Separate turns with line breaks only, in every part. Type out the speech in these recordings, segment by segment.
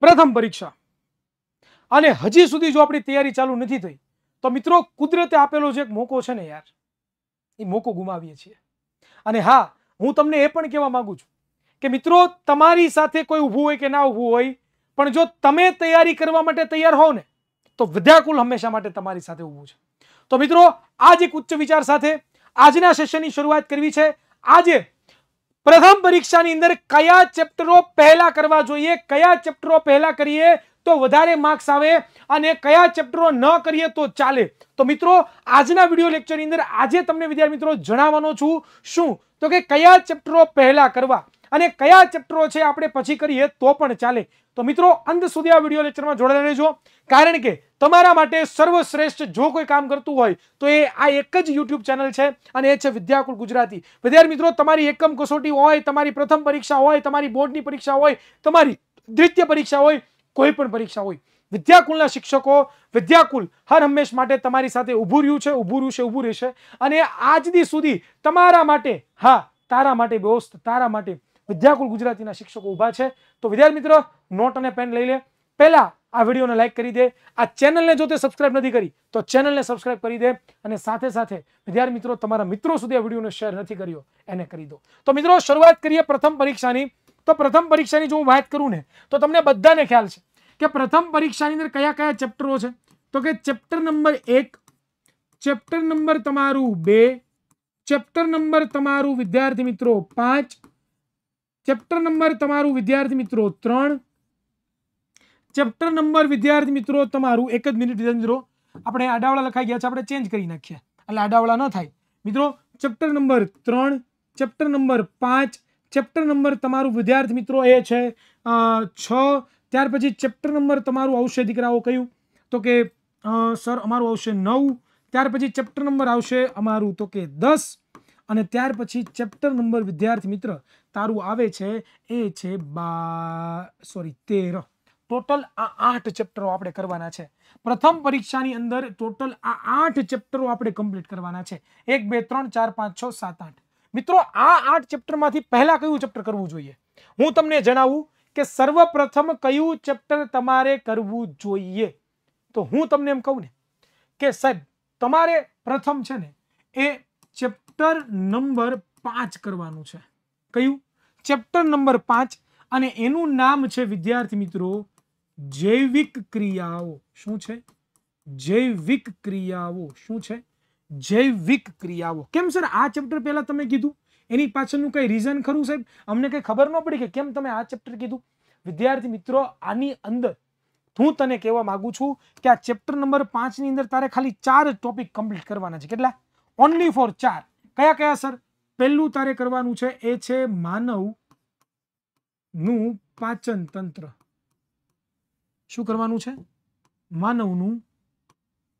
પ્રથમ પરીક્ષા અને હજી સુધી જો આપણી તૈયારી ચાલુ નથી થઈ તો મિત્રો કુદરતે આપેલું છે એક મોકો છે ને યાર એ મોકો ગુમાવइए છે અને હા હું તમને એ પણ કહેવા માંગુ છું કે મિત્રો તમારી સાથે કોઈ ઊભું હોય કે ના ઊભું હોય પણ જો તમે તૈયારી કરવા માટે તૈયાર હો ને તો વિદ્યાકુલ હંમેશા માટે તમારી સાથે ઊભું છે તો મિત્રો આજ એક ઉચ્ચ વિચાર સાથે આજના સેશનની શરૂઆત કરવી છે આજે પ્રથમ પરીક્ષા ની અંદર કયા ચેપ્ટરો પહેલા કરવા જોઈએ કયા ચેપ્ટરો પહેલા કરીએ તો વધારે માર્ક્સ આવે અને કયા ચેપ્ટરો ન કરીએ તો ચાલે તો મિત્રો આજ ના વિડિયો લેક્ચર ની અંદર આજે તમને વિદ્યાર્થી મિત્રો જણાવવાનો છું શું તો કે કયા ચેપ્ટરો પહેલા કરવા અને કયા ચેપ્ટરો છે આપણે પછી કરીએ તો પણ ચાલે તો મિત્રો અંત સુધી આ વિડિયો લેક્ચર માં જોડાનેજો કારણ કે તમારા માટે સર્વશ્રેષ્ઠ જો કોઈ કામ કરતું હોય તો એ આ એક જ YouTube ચેનલ છે અને એ છે વિદ્યાકુલ ગુજરાતી વિદ્યાર્થી મિત્રો તમારી એકમ કસોટી હોય તમારી પ્રથમ પરીક્ષા હોય તમારી બોર્ડની પરીક્ષા હોય તમારી દ્વિતીય પરીક્ષા હોય કોઈ પણ પરીક્ષા હોય વિદ્યાકુલના શિક્ષકો વિદ્યાકુલ હર હંમેશ માટે તમારી સાથે ઊભું રહ્યું છે ઊભું રહેશે ઊભું રહેશે અને આજની સુધી તમારા માટે હા તારા માટે boasts તારા માટે વિદ્યાકો ગુજરાતીના શિક્ષક ઉભા છે તો વિદ્યાર્થી મિત્રો નોટ અને પેન લઈ લે પેલા આ વિડિયોને લાઈક કરી દે આ ચેનલને જો તે સબ્સ્ક્રાઇબ નથી કરી તો ચેનલને સબ્સ્ક્રાઇબ કરી દે અને સાથે સાથે વિદ્યાર્થી મિત્રો તમારા મિત્રો સુધી આ વિડિયોને શેર નથી કર્યો એને કરી દો તો મિત્રો શરૂઆત કરીએ પ્રથમ પરીક્ષાની તો પ્રથમ પરીક્ષાની જે હું વાત करूं ને તો તમને બધાને ખ્યાલ છે કે પ્રથમ પરીક્ષાની અંદર કયા કયા ચેપ્ટરો છે તો કે ચેપ્ટર નંબર 1 ચેપ્ટર નંબર તમારું 2 ચેપ્ટર નંબર તમારું વિદ્યાર્થી મિત્રો 5 ચેપ્ટર નંબર તમારું વિદ્યાર્થી મિત્રો 3 ચેપ્ટર નંબર વિદ્યાર્થી મિત્રો તમારું એક જ મિનિટ ધ્યાન દો આપણે આડાવાળા લખાઈ ગયા છે આપણે ચેન્જ કરી નાખીએ આ લાડાવાળા ન થાય મિત્રો chapter number 3 chapter number 5 chapter number તમારું વિદ્યાર્થી મિત્રો એ છે 6 ત્યાર પછી ચેપ્ટર નંબર તમારું ઔષધીકરણ કયું તો કે સર અમારું ઔષે 9 ત્યાર પછી ચેપ્ટર નંબર આવશે અમારું તો કે 10 અને ત્યાર પછી ચેપ્ટર નંબર વિદ્યાર્થી મિત્ર તારું આવે છે એ છે 12 સોરી 13 ટોટલ આ 8 ચેપ્ટર આપણે કરવાના છે પ્રથમ પરીક્ષા ની અંદર ટોટલ આ 8 ચેપ્ટર આપણે કમ્પલેટ કરવાના છે 1 2 3 4 5 6 7 8 મિત્રો આ 8 ચેપ્ટરમાંથી પહેલા કયું ચેપ્ટર કરવું જોઈએ હું તમને જણાવું કે सर्वप्रथम કયું ચેપ્ટર તમારે કરવું જોઈએ તો હું તમને એમ કહું ને કે સાહેબ તમારે પ્રથમ છે ને એ ચેપ્ટર પ્રર નંબર 5 કરવાનું છે કયું ચેપ્ટર નંબર 5 અને એનું નામ છે વિદ્યાર્થી મિત્રો જૈવિક ક્રિયાઓ શું છે જૈવિક ક્રિયાઓ શું છે જૈવિક ક્રિયાઓ કેમ સર આ ચેપ્ટર પહેલા તમને કીધું એની પાછળનું કઈ રીઝન ખરું સાહેબ અમને કઈ ખબર ન પડી કે કેમ તમને આ ચેપ્ટર કીધું વિદ્યાર્થી મિત્રો આની અંદર હું તને કહેવા માંગુ છું કે આ ચેપ્ટર નંબર 5 ની અંદર તારે ખાલી ચાર ટોપિક કમ્પલીટ કરવાના છે કેટલા ઓન્લી ફોર ચાર કયા કયા સર પહેલું તારે કરવાનું છે એ છે માનવ નું પાચન તંત્ર શું કરવાનું છે માનવનું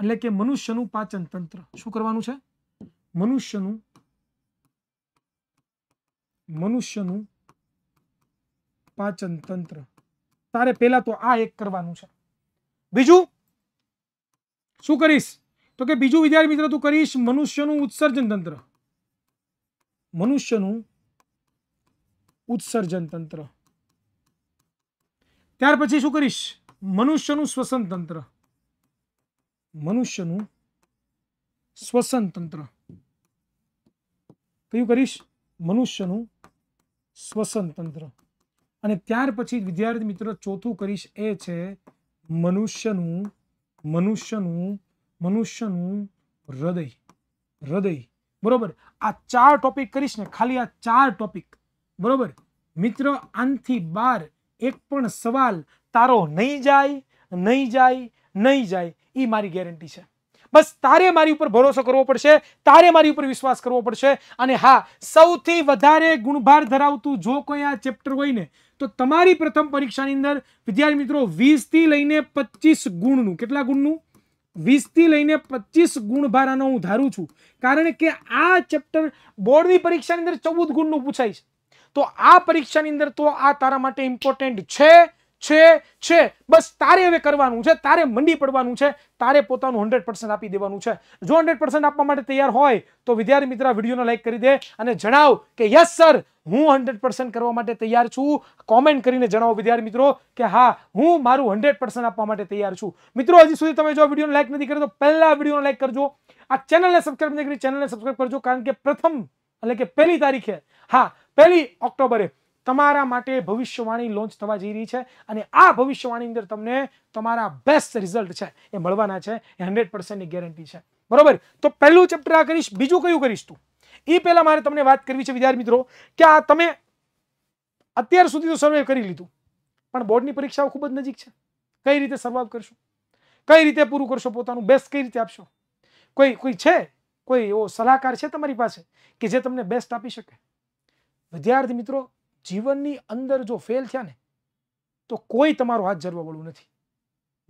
એટલે કે મનુષ્યનું પાચન તંત્ર શું કરવાનું છે મનુષ્યનું મનુષ્યનું પાચન તંત્ર તારે પહેલા તો આ એક કરવાનું છે બીજું શું કરીશ તો કે બીજું વિદ્યાર્થી મિત્ર તું કરીશ મનુષ્યનું ઉત્સર્જન તંત્ર મનુષ્યનું ઉત્સર્જન તંત્ર ત્યાર પછી શું કરીશ મનુષ્યનું શ્વસન તંત્ર મનુષ્યનું શ્વસન તંત્ર કયું કરીશ મનુષ્યનું શ્વસન તંત્ર અને ત્યાર પછી વિદ્યાર્થી મિત્રો ચોથું કરીશ એ છે મનુષ્યનું મનુષ્યનું મનુષ્યનું હૃદય હૃદય બરોબર આ ચાર ટોપિક કરીશ ને ખાલી આ ચાર ટોપિક બરોબર મિત્રો આનથી 12 એક પણ સવાલ તારો નઈ જાય નઈ જાય નઈ જાય ઈ મારી ગેરંટી છે બસ તારે મારી ઉપર ભરોસો કરવો પડશે તારે મારી ઉપર વિશ્વાસ કરવો પડશે અને હા સૌથી વધારે ગુણભાર ધરાવતું જો કોઈ આ ચેપ્ટર હોય ને તો તમારી પ્રથમ પરીક્ષા ની અંદર વિદ્યાર્થી મિત્રો 20 થી લઈને 25 ગુણ નું કેટલા ગુણ નું વીસથી લઈને પચીસ ગુણભારાનો હું ધારું છું કારણ કે આ ચેપ્ટર બોર્ડની પરીક્ષાની અંદર ચૌદ ગુણનું પૂછાય છે તો આ પરીક્ષાની અંદર તો આ તારા માટે ઇમ્પોર્ટન્ટ છે છે છે બસ તારે હવે કરવાનું છે તારે મંડી પાડવાનું છે તારે પોતાનું 100% આપી દેવાનું છે જો 100% આપવા માટે તૈયાર હોય તો વિદ્યાર્થી મિત્રો આ વિડિયોને લાઈક કરી દે અને જણાવ કે યસ સર હું 100% કરવા માટે તૈયાર છું કોમેન્ટ કરીને જણાવો વિદ્યાર્થી મિત્રો કે હા હું મારું 100% આપવા માટે તૈયાર છું મિત્રો હજી સુધી તમે જો વિડિયોને લાઈક નથી કર્યો તો પહેલા વિડિયોને લાઈક કરજો આ ચેનલને સબ્સ્ક્રાઇબ ન કરી ચેનલને સબ્સ્ક્રાઇબ કરજો કારણ કે પ્રથમ એટલે કે પહેલી તારીખે હા પહેલી ઓક્ટોબરે તમારા માટે ભવિષ્યવાણી લોન્ચ થવા જઈ રહી છે અને આ ભવિષ્યવાણી અંદર તમને તમારું બેસ્ટ રિઝલ્ટ છે એ મળવાના છે 100% ની ગેરંટી છે બરોબર તો પહેલું ચેપ્ટર કરીશ બીજું કયું કરીશ તું ઈ પહેલા મારે તમને વાત કરવી છે વિદ્યાર્થી મિત્રો કે આ તમે અત્યાર સુધી તો સર્વાઈવ કરી લીધું પણ બોર્ડની પરીક્ષા ખૂબ જ નજીક છે કઈ રીતે સર્વાઈવ કરશો કઈ રીતે પુરુ કરશો પોતાનું બેસ્ટ કઈ રીતે આપશો કોઈ કોઈ છે કોઈ એ સલાહકાર છે તમારી પાસે કે જે તમને બેસ્ટ આપી શકે વિદ્યાર્થી મિત્રો જીવનની અંદર જો ફેલ થયા ને તો કોઈ તમારો હાથ ઝરવા નથી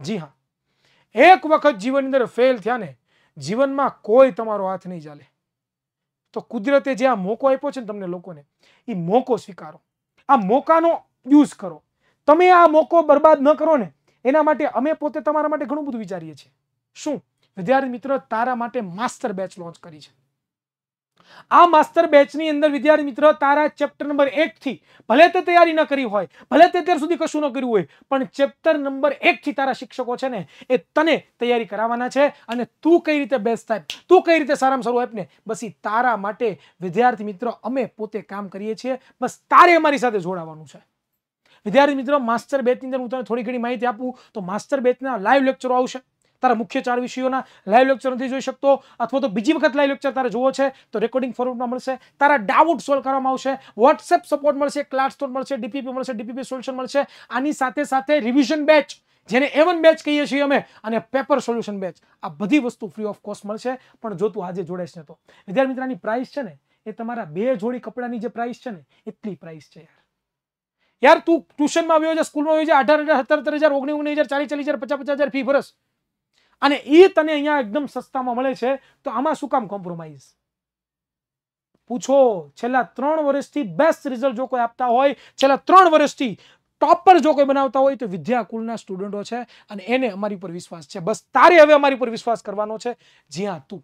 જી હા એક વખત જીવનની અંદર ફેલ થયા ને જીવનમાં કોઈ તમારો હાથ નહીં ચાલે તો કુદરતે જે આ મોકો આપ્યો છે ને તમને લોકોને એ મોકો સ્વીકારો આ મોકાનો યુઝ કરો તમે આ મોકો બરબાદ ન કરો ને એના માટે અમે પોતે તમારા માટે ઘણું બધું વિચારીએ છીએ શું વિદ્યાર્થી મિત્ર તારા માટે માસ્ટર બેચ લોન્ચ કરી છે આ માસ્ટર બેચની અંદર વિદ્યાર્થી મિત્ર તારા ચેપ્ટર નંબર એકથી ભલે તે તૈયારી ન કરી હોય ભલે તે અત્યાર સુધી કશું ન કર્યું હોય પણ ચેપ્ટર નંબર એકથી તારા શિક્ષકો છે ને એ તને તૈયારી કરાવવાના છે અને તું કઈ રીતે બેસ્ટ થાય તું કઈ રીતે સારામાં સારું આપને બસ તારા માટે વિદ્યાર્થી મિત્ર અમે પોતે કામ કરીએ છીએ બસ તારે અમારી સાથે જોડાવાનું છે વિદ્યાર્થી મિત્રો માસ્ટર બેચની અંદર હું તને થોડી ઘણી માહિતી આપું તો માસ્ટર બેચના લાઈવ લેક્ચરો આવશે તારા મુખ્ય ચાર વિષયોના લાઇવ લેક્ચર અહીં જોઈ શકતો અથવા તો બીજી વખત લાઇવ લેક્ચર તારે જોવો છે તો રેકોર્ડિંગ ફોરવર્ડમાં મળશે તારા ડાઉટ સોલ્વ કરવામાં આવશે WhatsApp સપોર્ટ મળશે ક્લાસસ્ટોર મળશે ડીપીપી મળશે ડીપીપી સોલ્યુશન મળશે આની સાથે સાથે રિવિઝન બેચ જેને એવન બેચ કહીએ છીએ અમે અને પેપર સોલ્યુશન બેચ આ બધી વસ્તુ ફ્રી ઓફ કોસ્ટ મળશે પણ જો તું આજે જોડાશે તો વિદ્યાર્થીની પ્રાઇસ છે ને એ તમારા બે જોડી કપડાની જે પ્રાઇસ છે ને એટલી પ્રાઇસ છે યાર યાર તું ટ્યુશનમાં ભયો જો સ્કૂલમાં ભયો 18000 17000 19000 20000 40 40000 50 50000 ફી વર્ષ અને ઈ તને અહીંયા એકદમ સસ્તામાં મળે છે તો આમાં શું કામ કોમ્પ્રમાઈઝ પૂછો છેલ્લા 3 વર્ષથી બેસ્ટ રિઝલ્ટ જો કોઈ આપતા હોય છેલ્લા 3 વર્ષથી ટોપર જો કોઈ બનાવતા હોય તો વિદ્યાકુલના સ્ટુડન્ટો છે અને એને અમારી પર વિશ્વાસ છે બસ તારે હવે અમારી પર વિશ્વાસ કરવાનો છે જ્યાં તું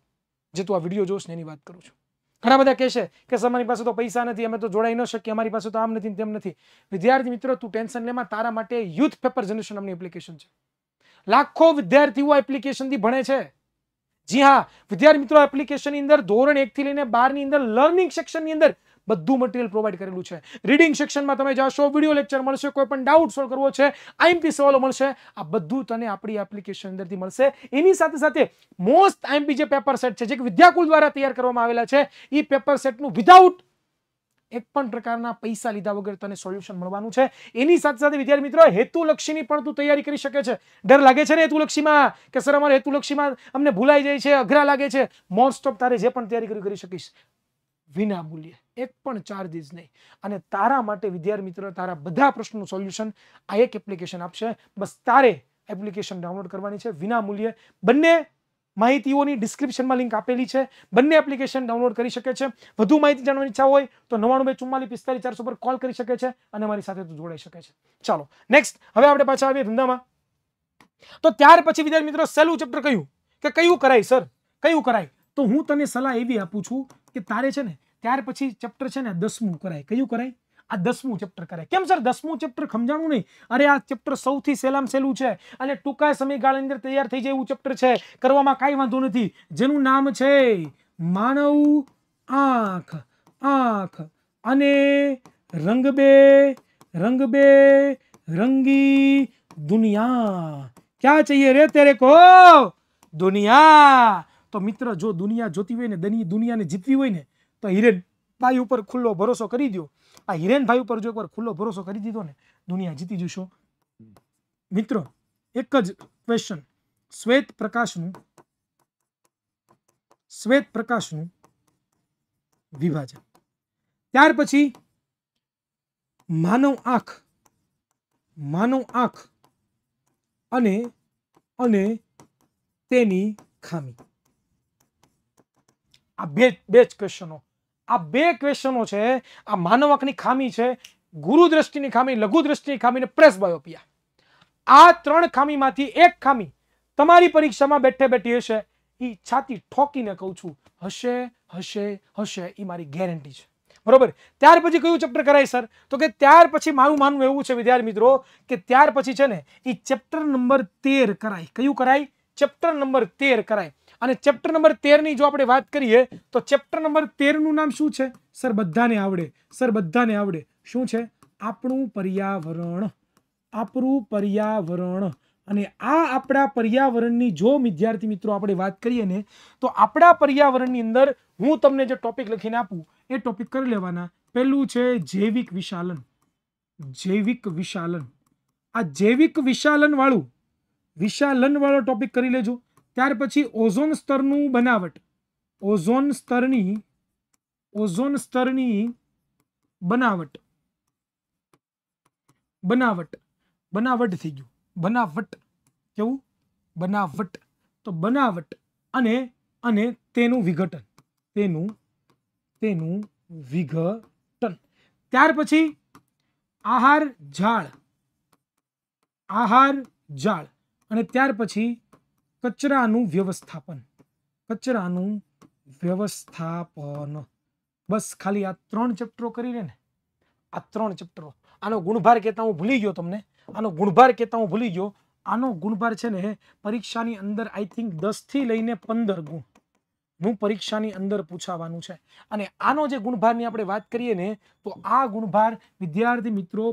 જે તું આ વિડિયો જોશ ને એની વાત કરું છું ઘણા બધા કહે છે કે અમારી પાસે તો પૈસા નથી અમે તો જોડાઈ ન શક કે અમારી પાસે તો આમ નથી ને તેમ નથી વિદ્યાર્થી મિત્રો તું ટેન્શન લેમાં તારા માટે યુથ પેપર જનરેશન અમારી એપ્લિકેશન છે લાખો વિદ્યાર્થીઓ એપ્લિકેશન થી ભણે છે જી હા વિદ્યાર્થી મિત્રો એપ્લિકેશન ની અંદર ધોરણ 1 થી લઈને 12 ની અંદર લર્નિંગ સેક્શન ની અંદર બધું મટીરીયલ પ્રોવાઇડ કરેલું છે રીડિંગ સેક્શન માં તમે જશો વિડિયો લેક્ચર મળશે કોઈ પણ ડાઉટ સોલ્વ કરવો છે આઈએમપી સવાલો મળશે આ બધું તને આપણી એપ્લિકેશન અંદર થી મળશે એની સાથે સાથે મોસ્ટ આઈએમપી જે પેપર સેટ છે જે વિદ્યાકુલ દ્વારા તૈયાર કરવામાં આવેલ છે ઈ પેપર સેટ નું વિથઆઉટ એક પણ પ્રકારના પૈસા લીધા વગર તને સોલ્યુશન મળવાનું છે એની સાથે સાથે વિદ્યાર્થી મિત્રો હેતુ લક્ષીની પણ તું તૈયારી કરી શકે છે ડર લાગે છે ને હેતુ લક્ષીમાં કે સર અમાર હેતુ લક્ષીમાં અમને ભૂલાઈ જાય છે અઘરા લાગે છે મોસ્ટ ઓફ તારે જે પણ તૈયારી કરી કરી શકે છે વિના મૂલ્યે એક પણ ચાર્જીસ નહીં અને તારા માટે વિદ્યાર્થી મિત્રો તારા બધા પ્રશ્નોનું સોલ્યુશન આ એક એપ્લિકેશન આવશે બસ તારે એપ્લિકેશન ડાઉનલોડ કરવાની છે વિના મૂલ્યે બનને માહિતીોની ડિસ્ક્રિપ્શનમાં લિંક આપેલી છે બન્ને એપ્લિકેશન ડાઉનલોડ કરી શકે છે વધુ માહિતી જાણવાની ઈચ્છા હોય તો 9924445440 પર કોલ કરી શકે છે અને અમારી સાથે તો જોડાઈ શકે છે ચાલો નેક્સ્ટ હવે આપણે પાછા આવીએ ધંધામાં તો ત્યાર પછી વિદ્યાર્થી મિત્રો સેલ્યુ ચેપ્ટર કયું કે કયું કરાય સર કયું કરાય તો હું તને સલાહ એવી આપું છું કે તારે છે ને ત્યાર પછી ચેપ્ટર છે ને 10મું કરાય કયું કરાય આ દસમું ચેપ્ટર કરે કેમ સર દસમું ચેપ્ટર સમજાણું નહીં અરે આ ચેપ્ટર સૌથી સહેલામ સહેલું છે અને ટૂંકા સમયગાળાની અંદર તૈયાર થઈ જાય એવું ચેપ્ટર છે કરવામાં કાંઈ વાંધો નથી જેનું નામ છે માનવ આંખ આંખ અને રંગબે રંગબે રંગી દુનિયા ક્યાં ચાહીએ રે તેરે કો દુનિયા તો મિત્ર જો દુનિયા જોતી હોય ને દની દુનિયાને જીતવી હોય ને તો હિરેન ભાઈ ઉપર ખુલ્લો ભરોસો કરી દો આ હિરેન ભાઈ ઉપર જો એકવાર ખુલ્લો ભરોસો કરી દીધો ને દુનિયા જીતી જશો મિત્રો એક જ ક્વેશ્ચન શ્વેત પ્રકાશનું શ્વેત પ્રકાશનું વિભાજન ત્યાર પછી માનવ આંખ માનવ આંખ અને અને તેની ખામી આ બે બે જ ક્વેશ્ચનો આ બે ક્વેશ્ચનો છે આ માનવ આંખની ખામી છે ગુરુ દ્રષ્ટિની ખામી લઘુ દ્રષ્ટિની ખામી અને પ્રેસ બાયોપિયા આ ત્રણ ખામીમાંથી એક ખામી તમારી પરીક્ષામાં બેઠે બેઠી હશે એ છાતી ઠોકીને કહું છું હશે હશે હશે એ મારી ગેરંટી છે બરોબર ત્યાર પછી કયું ચેપ્ટર કરાય સર તો કે ત્યાર પછી મારું માનવું એવું છે વિદ્યાર્થી મિત્રો કે ત્યાર પછી છે ને એ ચેપ્ટર નંબર તેર કરાય કયું કરાય ચેપ્ટર નંબર તેર કરાય અને ચેપ્ટર નંબર તેરની જો આપણે વાત કરીએ તો ચેપ્ટર નંબર તેરનું નામ શું છે સર બધાને આવડે સર બધાને આવડે શું છે આપણું પર્યાવરણ આપણું પર્યાવરણ અને આ આપણા પર્યાવરણની જો વિદ્યાર્થી મિત્રો આપણે વાત કરીએ ને તો આપણા પર્યાવરણની અંદર હું તમને જે ટોપિક લખીને આપું એ ટોપિક કરી લેવાના પહેલું છે જૈવિક વિશાલન જૈવિક વિશાલન આ જૈવિક વિશાલનવાળું વિશાલનવાળો ટોપિક કરી લેજો ત્યાર પછી ઓઝોન સ્તર નું બનાવટ ઓઝોન સ્તર ની ઓઝોન સ્તર ની બનાવટ બનાવટ બનાવટ થઈ ગયું બનાવટ કેવું બનાવટ તો બનાવટ અને અને તેનું વિઘટન તેનું તેનું વિઘટન ત્યાર પછી આહાર જાળ આહાર જાળ અને ત્યાર પછી કચરાનું વ્યવસ્થાપન કચરાનું વ્યવસ્થાપન બસ ખાલી આ ત્રણ ચેપ્ટરો કરી લે ને આ ત્રણ ચેપ્ટરો આનો ગુણભાર કહેતા હું ભૂલી ગયો તમને આનો ગુણભાર કહેતા હું ભૂલી ગયો આનો ગુણભાર છે ને પરીક્ષાની અંદર આઈ થિંક દસથી લઈને પંદર ગુણ હું પરીક્ષાની અંદર પૂછાવાનું છે અને આનો જે ગુણભારની આપણે વાત કરીએ ને તો આ ગુણભાર વિદ્યાર્થી મિત્રો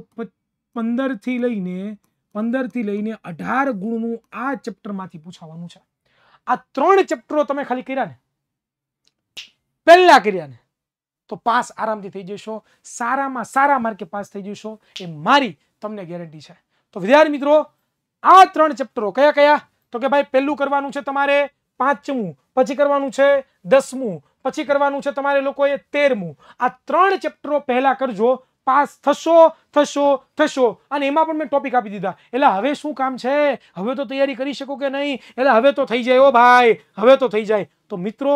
પંદરથી લઈને પંદરથી લઈને અઢાર ગુણનું આ ચેપ્ટરમાંથી પૂછાવાનું છે આ ત્રણ ચેપ્ટરો તમે ખાલી કર્યા ને પહેલાં કર્યા ને તો પાસ આરામથી થઈ જશો સારામાં સારા માર્કે પાસ થઈ જશો એ મારી તમને ગેરંટી છે તો વિદ્યાર્થી મિત્રો આ ત્રણ ચેપ્ટરો કયા કયા તો કે ભાઈ પહેલું કરવાનું છે તમારે પાંચમું પછી કરવાનું છે દસમું પછી કરવાનું છે તમારે લોકોએ તેરમું આ ત્રણ ચેપ્ટરો પહેલાં કરજો પાસ થસો થસો થસો અને એમાં પણ મે ટોપિક આપી દીધા એટલે હવે શું કામ છે હવે તો તૈયારી કરી શકો કે નહીં એટલે હવે તો થઈ જાય ઓ ભાઈ હવે તો થઈ જાય તો મિત્રો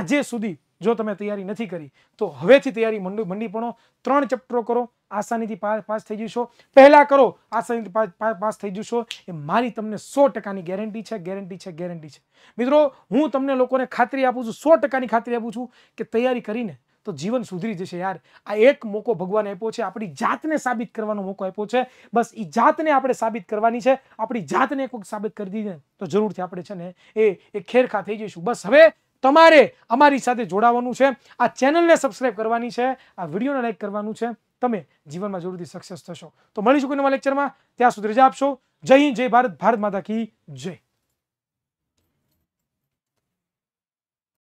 આજે સુધી જો તમે તૈયારી નથી કરી તો હવે થી તૈયારી મન્ડી મન્ડી પણો ત્રણ ચેપ્ટરો કરો આસાનીથી પાસ પાસ થઈ જશો પહેલા કરો આસાનીથી પાસ પાસ થઈ જશો એ મારી તમને 100% ની ગેરંટી છે ગેરંટી છે ગેરંટી છે મિત્રો હું તમને લોકોને ખાત્રી આપું છું 100% ની ખાત્રી આપું છું કે તૈયારી કરીને તો જીવન સુધરી જે છે યાર આ એક મોકો ભગવાન આપ્યો છે આપણી જાતને સાબિત કરવાનો મોકો આપ્યો છે બસ ઈ જાતને આપણે સાબિત કરવાની છે આપણી જાતને એક વખત સાબિત કરી દીજે તો જરૂરથી આપણે છે ને એ એ ખેરખા થઈ જશું બસ હવે તમારે અમારી સાથે જોડાવાનું છે આ ચેનલને સબસ્ક્રાઇબ કરવાની છે આ વિડિયોને લાઈક કરવાનું છે તમે જીવનમાં જરૂરથી સક્સેસ થશો તો મનીશું કોઈના લેક્ચરમાં ત્યાં સુધરી જાપશો જય હિન્દ જય ભારત ભારત માતા કી જય